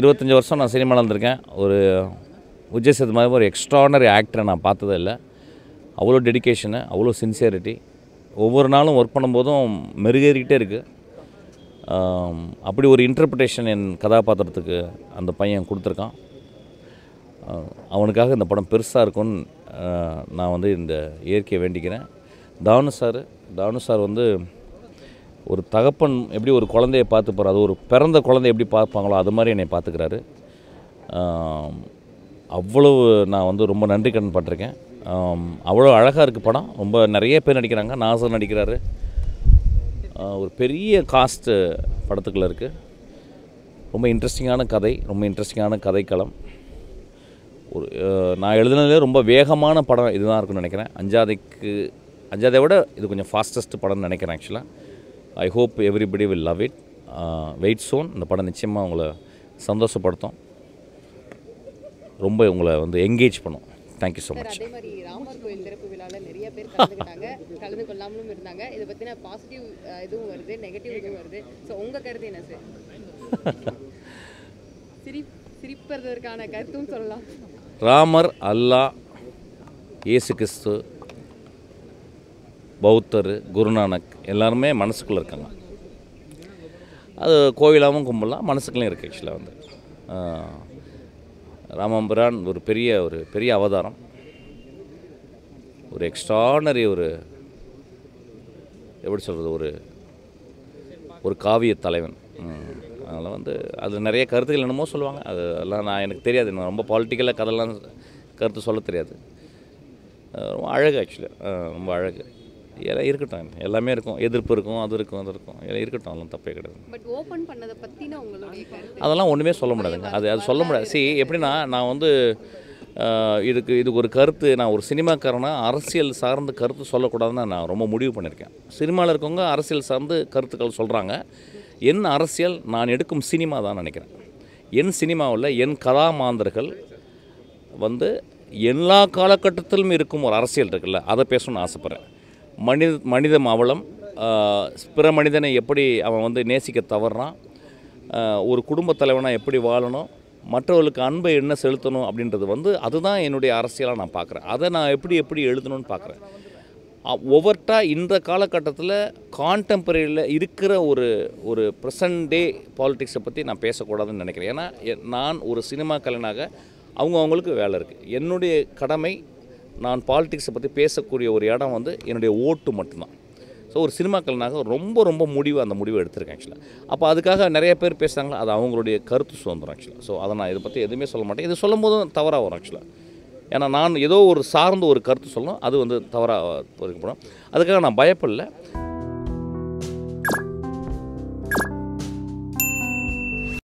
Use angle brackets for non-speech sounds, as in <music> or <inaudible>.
இருபத்தஞ்சி வருஷம் நான் சினிமாவில் இருந்திருக்கேன் ஒரு விஜய் சேது மாதிரி ஒரு எக்ஸ்ட்ரானரி ஆக்டரை நான் பார்த்ததே இல்லை அவ்வளோ டெடிக்கேஷனு அவ்வளோ சின்சியரிட்டி ஒவ்வொரு நாளும் ஒர்க் பண்ணும்போதும் மெருகேறிக்கிட்டே இருக்குது அப்படி ஒரு இன்டர்பிரிட்டேஷன் என் கதாபாத்திரத்துக்கு அந்த பையன் கொடுத்துருக்கான் அவனுக்காக இந்த படம் பெருசாக இருக்கும்னு நான் வந்து இந்த இயற்கையை வேண்டிக்கிறேன் தானு சார் தானு சார் வந்து ஒரு தகப்பன் எப்படி ஒரு குழந்தையை பார்த்து போகிறாரு ஒரு பிறந்த குழந்தை எப்படி பார்ப்பாங்களோ அது மாதிரி என்னை பார்த்துக்கிறாரு அவ்வளவு நான் வந்து ரொம்ப நன்றி கடன் பட்டிருக்கேன் அவ்வளோ அழகாக இருக்குது படம் ரொம்ப நிறைய பேர் நடிக்கிறாங்க நாசர் நடிக்கிறாரு ஒரு பெரிய காஸ்ட்டு படத்துக்குள்ளே இருக்குது ரொம்ப இன்ட்ரெஸ்டிங்கான கதை ரொம்ப இன்ட்ரெஸ்டிங்கான கதைக்களம் ஒரு நான் எழுதுனதுலேயே ரொம்ப வேகமான படம் இதுதான் இருக்குன்னு நினைக்கிறேன் அஞ்சாதைக்கு அஞ்சாதை விட இது கொஞ்சம் ஃபாஸ்டஸ்ட் படம்னு நினைக்கிறேன் ஆக்சுவலாக I hope everybody will love it wait soon இந்த படம் நிச்சயமாக உங்களை சந்தோஷப்படுத்தும் ரொம்ப உங்களை வந்து என்கேஜ் பண்ணும் தேங்க்யூ ஸோ மச் அதே மாதிரி ராமர் அல்லா திறப்பு நிறைய பேர் இதை பற்றின பாசிட்டிவ் uh, இதுவும் வருது நெகட்டிவ் வருது ஸோ உங்கள் என்ன <laughs> கருத்தும் சொல்லலாம் ராமர் அல்லாஹ் இயேசு கிறிஸ்து பௌத்தர் குருநானக் எல்லாருமே மனசுக்குள்ளே இருக்காங்க அது கோவிலாகவும் கும்பலாம் மனசுக்குள்ளே இருக்குது ஆக்சுவலாக வந்து ராமம்பிரான் ஒரு பெரிய ஒரு பெரிய அவதாரம் ஒரு எக்ஸ்ட்ரானரி ஒரு எப்படி சொல்கிறது ஒரு ஒரு காவிய தலைவன் அதனால் வந்து அதில் நிறைய கருத்துக்கள் என்னமோ சொல்லுவாங்க அது எல்லாம் நான் எனக்கு தெரியாது எனக்கு ரொம்ப பாலிட்டிக்கலாக கதைலாம் கருத்து சொல்ல தெரியாது ரொம்ப அழகு ஆக்சுவலி ரொம்ப அழகு எல்லாம் இருக்கட்டும் எல்லாமே இருக்கும் எதிர்ப்பு இருக்கும் அது இருக்கும் அது இருக்கும் எல்லாம் இருக்கட்டும் அதெல்லாம் தப்பே கிடையாது அதெல்லாம் ஒன்றுமே சொல்ல முடியாதுங்க அது அது சொல்ல முடியாது சரி எப்படின்னா நான் வந்து இதுக்கு இதுக்கு ஒரு கருத்து நான் ஒரு சினிமாக்காரனா அரசியல் சார்ந்த கருத்து சொல்லக்கூடாதுன்னு நான் ரொம்ப முடிவு பண்ணியிருக்கேன் சினிமாவில் இருக்கவங்க அரசியல் சார்ந்து கருத்துக்கள் சொல்கிறாங்க என் அரசியல் நான் எடுக்கும் சினிமா தான் நினைக்கிறேன் என் சினிமாவில் என் கதாமாந்தர்கள் வந்து எல்லா காலகட்டத்திலும் இருக்கும் ஒரு அரசியல் இருக்குல்ல அதை பேசணும்னு ஆசைப்பட்றேன் மனித மனித அவலம் பிற மனிதனை எப்படி அவன் வந்து நேசிக்க தவறான் ஒரு குடும்பத் தலைவனாக எப்படி வாழணும் மற்றவர்களுக்கு அன்பை என்ன செலுத்தணும் அப்படின்றது வந்து அதுதான் என்னுடைய அரசியலாக நான் பார்க்குறேன் அதை நான் எப்படி எப்படி எழுதணும்னு பார்க்குறேன் ஒவ்வொருட்டாக இந்த காலகட்டத்தில் கான்டெம்பரரியில் இருக்கிற ஒரு ஒரு ப்ரெசன்ட் டே பாலிட்டிக்ஸை பற்றி நான் பேசக்கூடாதுன்னு நினைக்கிறேன் ஏன்னா நான் ஒரு சினிமா கலைனாக அவங்க அவங்களுக்கு வேலை இருக்குது என்னுடைய கடமை நான் பாலிடிக்ஸை பற்றி பேசக்கூடிய ஒரு இடம் வந்து என்னுடைய ஓட்டு மட்டும்தான் ஸோ ஒரு சினிமாக்கள்னாக ரொம்ப ரொம்ப முடிவு அந்த முடிவை எடுத்திருக்கேன் ஆக்சுவலாக அப்போ அதுக்காக நிறைய பேர் பேசுகிறாங்களா அது அவங்களுடைய கருத்து சுதந்திரம் ஆக்சுவலாக ஸோ அதை நான் இதை பற்றி எதுவுமே சொல்ல மாட்டேன் இது சொல்லும் போதும் தவறாக வரும் ஆக்சுவலாக ஏன்னா நான் ஏதோ ஒரு சார்ந்த ஒரு கருத்து சொல்லணும் அது வந்து தவறாக இருக்கப்படும் அதுக்காக நான் பயப்படலை